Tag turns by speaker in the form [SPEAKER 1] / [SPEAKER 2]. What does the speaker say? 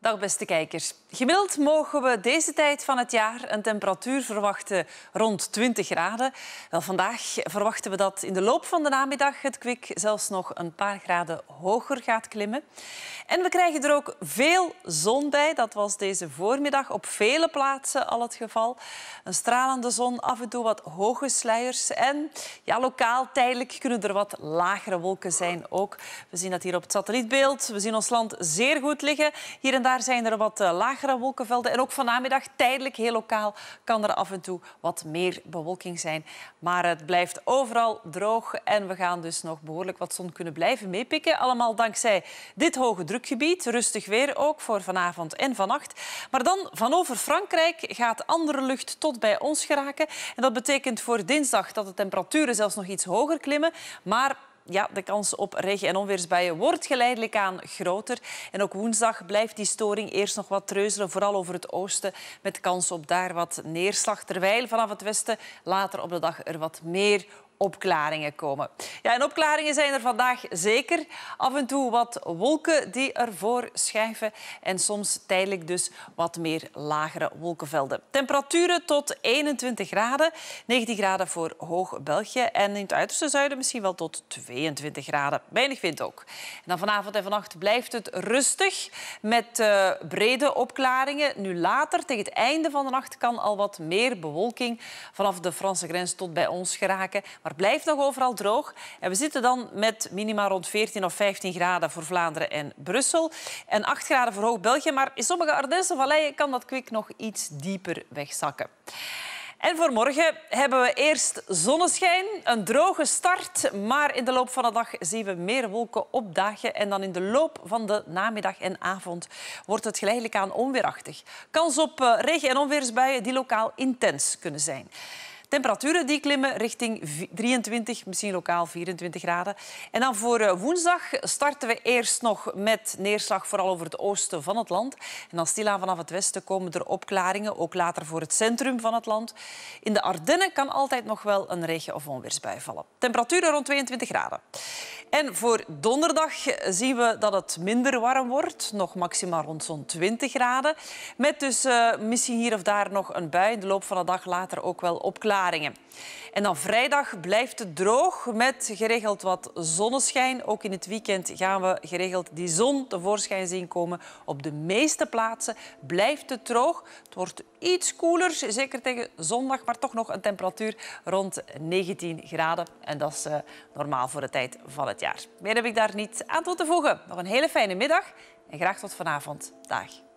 [SPEAKER 1] Dag beste kijkers. Gemiddeld mogen we deze tijd van het jaar een temperatuur verwachten rond 20 graden. Wel, vandaag verwachten we dat in de loop van de namiddag het kwik zelfs nog een paar graden hoger gaat klimmen. En we krijgen er ook veel zon bij. Dat was deze voormiddag op vele plaatsen al het geval. Een stralende zon, af en toe wat hoge sluiers. En ja, lokaal, tijdelijk kunnen er wat lagere wolken zijn ook. We zien dat hier op het satellietbeeld. We zien ons land zeer goed liggen. Hier en daar daar zijn er wat eh, lagere wolkenvelden. En ook vanmiddag tijdelijk heel lokaal kan er af en toe wat meer bewolking zijn. Maar het blijft overal droog en we gaan dus nog behoorlijk wat zon kunnen blijven meepikken. Allemaal dankzij dit hoge drukgebied. Rustig weer ook voor vanavond en vannacht. Maar dan van over Frankrijk gaat andere lucht tot bij ons geraken. En dat betekent voor dinsdag dat de temperaturen zelfs nog iets hoger klimmen. Maar ja, de kans op regen- en onweersbuien wordt geleidelijk aan groter. En ook woensdag blijft die storing eerst nog wat treuzelen, vooral over het oosten, met kans op daar wat neerslag. Terwijl vanaf het westen later op de dag er wat meer opklaringen komen. Ja, en opklaringen zijn er vandaag zeker. Af en toe wat wolken die ervoor schuiven en soms tijdelijk dus wat meer lagere wolkenvelden. Temperaturen tot 21 graden, 19 graden voor hoog België en in het uiterste zuiden misschien wel tot 22 graden. Weinig wind ook. dan vanavond en vannacht blijft het rustig met eh, brede opklaringen. Nu later, tegen het einde van de nacht, kan al wat meer bewolking vanaf de Franse grens tot bij ons geraken maar het blijft nog overal droog. En we zitten dan met minima rond 14 of 15 graden voor Vlaanderen en Brussel. En 8 graden voor Hoog-België. Maar in sommige Ardense valleien kan dat kwik nog iets dieper wegzakken. En voor morgen hebben we eerst zonneschijn, een droge start, maar in de loop van de dag zien we meer wolken opdagen en dan in de loop van de namiddag en avond wordt het geleidelijk aan onweerachtig. Kans op eh, regen- en onweersbuien die lokaal intens kunnen zijn. Temperaturen die klimmen richting 23, misschien lokaal 24 graden. En dan voor eh, woensdag starten we eerst nog met neerslag vooral over het oosten van het land. En dan stilaan vanaf het westen komen er opklaringen, ook later voor het centrum van het land. In de Ardennen kan altijd nog wel een regen- of onweersbui vallen. Temperaturen rond 22 graden. En voor donderdag zien we dat het minder warm wordt, nog maximaal rond zo'n 20 graden. Met dus eh, misschien hier of daar nog een bui. In de loop van de dag later ook wel opklaringen en dan vrijdag blijft het droog met geregeld wat zonneschijn. Ook in het weekend gaan we geregeld die zon tevoorschijn zien komen. Op de meeste plaatsen blijft het droog. Het wordt iets koeler, zeker tegen zondag, maar toch nog een temperatuur rond 19 graden. En dat is eh, normaal voor de tijd van het jaar. Meer heb ik daar niet aan toe te voegen. Nog een hele fijne middag en graag tot vanavond. Dag.